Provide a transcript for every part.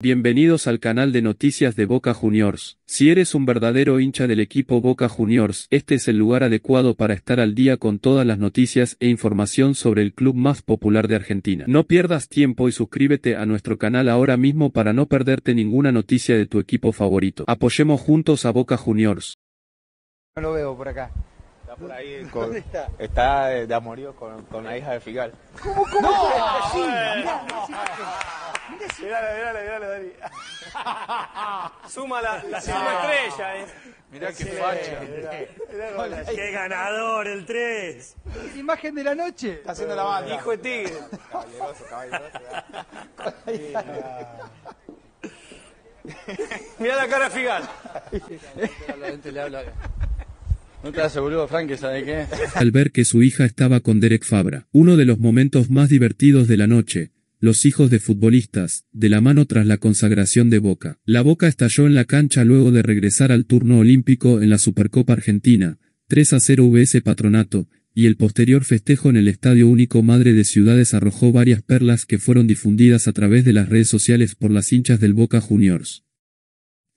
Bienvenidos al canal de noticias de Boca Juniors. Si eres un verdadero hincha del equipo Boca Juniors, este es el lugar adecuado para estar al día con todas las noticias e información sobre el club más popular de Argentina. No pierdas tiempo y suscríbete a nuestro canal ahora mismo para no perderte ninguna noticia de tu equipo favorito. Apoyemos juntos a Boca Juniors. No lo veo por acá. Está por ahí. Con, ¿Dónde está? de, amorío con, la hija de Figal. ¿Cómo, cómo? cómo suma la, la estrella, ¿eh? Mirá qué facha. Qué ganador el 3. Imagen de la noche. Está haciendo la banda. Hijo de tigre. Mira la cara figal. No te Frank, qué? Al ver que su hija estaba con Derek Fabra, uno de los momentos más divertidos de la noche, los hijos de futbolistas, de la mano tras la consagración de Boca. La Boca estalló en la cancha luego de regresar al turno olímpico en la Supercopa Argentina, 3 a 0 VS Patronato, y el posterior festejo en el Estadio Único Madre de Ciudades arrojó varias perlas que fueron difundidas a través de las redes sociales por las hinchas del Boca Juniors.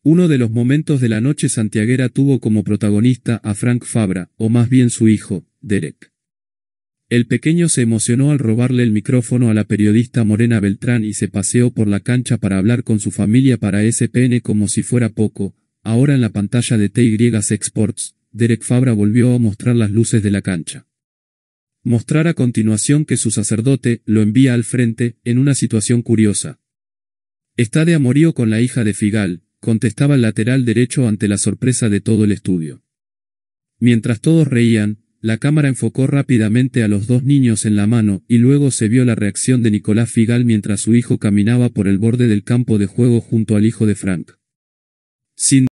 Uno de los momentos de la noche santiaguera tuvo como protagonista a Frank Fabra, o más bien su hijo, Derek. El pequeño se emocionó al robarle el micrófono a la periodista Morena Beltrán y se paseó por la cancha para hablar con su familia para SPN como si fuera poco. Ahora en la pantalla de TY Sports, Derek Fabra volvió a mostrar las luces de la cancha. Mostrar a continuación que su sacerdote lo envía al frente, en una situación curiosa. Está de amorío con la hija de Figal, contestaba el lateral derecho ante la sorpresa de todo el estudio. Mientras todos reían, la cámara enfocó rápidamente a los dos niños en la mano, y luego se vio la reacción de Nicolás Figal mientras su hijo caminaba por el borde del campo de juego junto al hijo de Frank. Sin